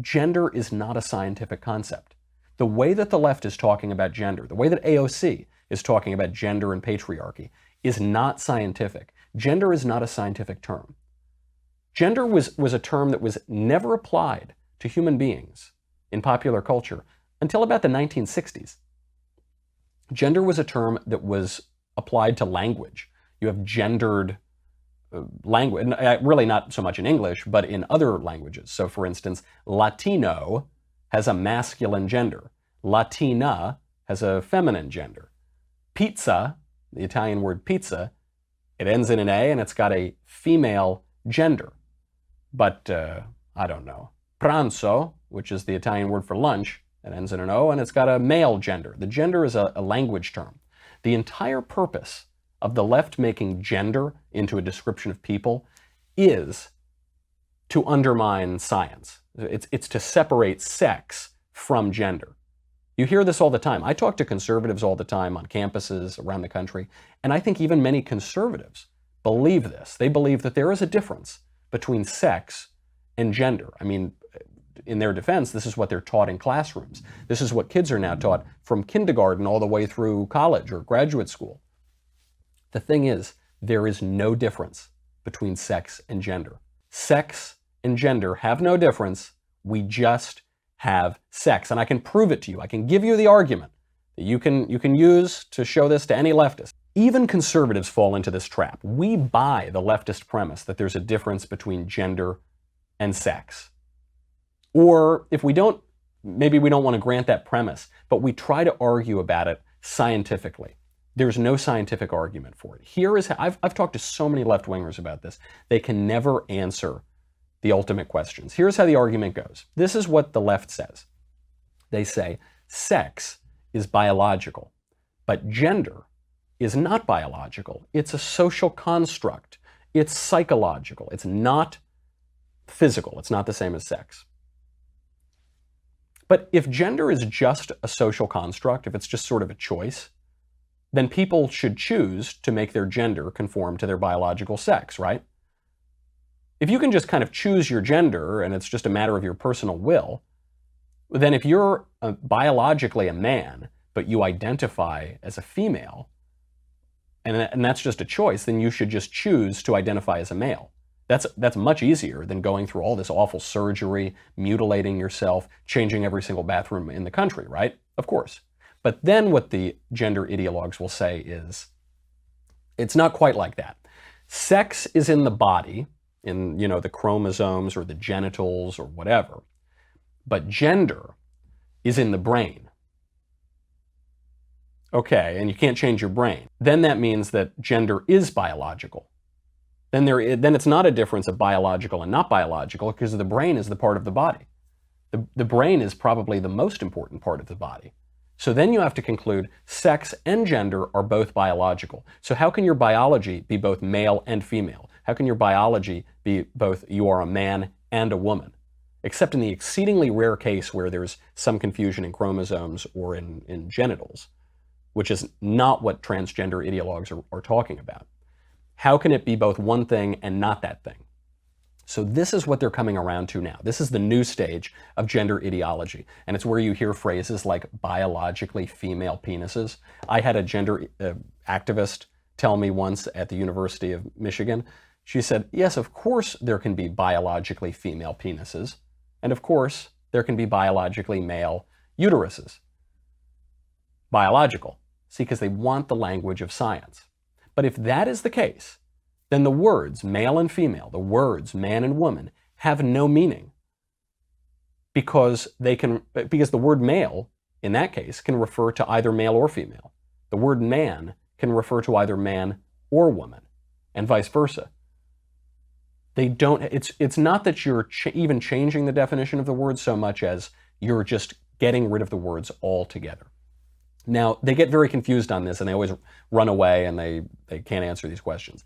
gender is not a scientific concept. The way that the left is talking about gender, the way that AOC is talking about gender and patriarchy, is not scientific. Gender is not a scientific term. Gender was, was a term that was never applied to human beings in popular culture until about the 1960s. Gender was a term that was applied to language. You have gendered language, uh, really not so much in English, but in other languages. So, for instance, Latino has a masculine gender, Latina has a feminine gender. Pizza, the Italian word pizza, it ends in an A and it's got a female gender. But uh, I don't know. Pranzo, which is the Italian word for lunch, it ends in an O and it's got a male gender. The gender is a, a language term. The entire purpose of the left making gender into a description of people is to undermine science. It's, it's to separate sex from gender. You hear this all the time. I talk to conservatives all the time on campuses around the country, and I think even many conservatives believe this. They believe that there is a difference between sex and gender. I mean, in their defense, this is what they're taught in classrooms. This is what kids are now taught from kindergarten all the way through college or graduate school. The thing is, there is no difference between sex and gender. Sex and gender have no difference. We just have sex. And I can prove it to you. I can give you the argument that you can, you can use to show this to any leftist. Even conservatives fall into this trap. We buy the leftist premise that there's a difference between gender and sex. Or if we don't, maybe we don't want to grant that premise, but we try to argue about it scientifically. There's no scientific argument for it. Here is how, I've, I've talked to so many left wingers about this. They can never answer the ultimate questions. Here's how the argument goes this is what the left says. They say sex is biological, but gender is not biological. It's a social construct, it's psychological, it's not physical, it's not the same as sex. But if gender is just a social construct, if it's just sort of a choice, then people should choose to make their gender conform to their biological sex, right? If you can just kind of choose your gender and it's just a matter of your personal will, then if you're a, biologically a man, but you identify as a female, and, and that's just a choice, then you should just choose to identify as a male. That's, that's much easier than going through all this awful surgery, mutilating yourself, changing every single bathroom in the country, right? Of course. But then what the gender ideologues will say is, it's not quite like that. Sex is in the body, in you know the chromosomes or the genitals or whatever, but gender is in the brain. Okay, and you can't change your brain. Then that means that gender is biological. Then there, then it's not a difference of biological and not biological because the brain is the part of the body. The, the brain is probably the most important part of the body. So then you have to conclude sex and gender are both biological. So how can your biology be both male and female? How can your biology be both you are a man and a woman? Except in the exceedingly rare case where there's some confusion in chromosomes or in, in genitals, which is not what transgender ideologues are, are talking about. How can it be both one thing and not that thing? So this is what they're coming around to now. This is the new stage of gender ideology. And it's where you hear phrases like biologically female penises. I had a gender uh, activist tell me once at the University of Michigan, she said, yes, of course there can be biologically female penises. And of course, there can be biologically male uteruses. Biological. See, because they want the language of science. But if that is the case, then the words male and female, the words man and woman, have no meaning because they can because the word male in that case can refer to either male or female. The word man can refer to either man or woman and vice versa. They don't it's it's not that you're ch even changing the definition of the word so much as you're just getting rid of the words altogether. Now, they get very confused on this and they always run away and they, they can't answer these questions.